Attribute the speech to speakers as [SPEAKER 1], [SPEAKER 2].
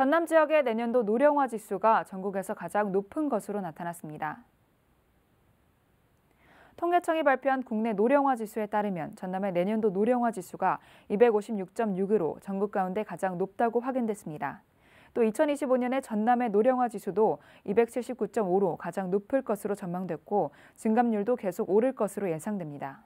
[SPEAKER 1] 전남 지역의 내년도 노령화 지수가 전국에서 가장 높은 것으로 나타났습니다. 통계청이 발표한 국내 노령화 지수에 따르면 전남의 내년도 노령화 지수가 256.6으로 전국 가운데 가장 높다고 확인됐습니다. 또 2025년에 전남의 노령화 지수도 279.5로 가장 높을 것으로 전망됐고 증감률도 계속 오를 것으로 예상됩니다.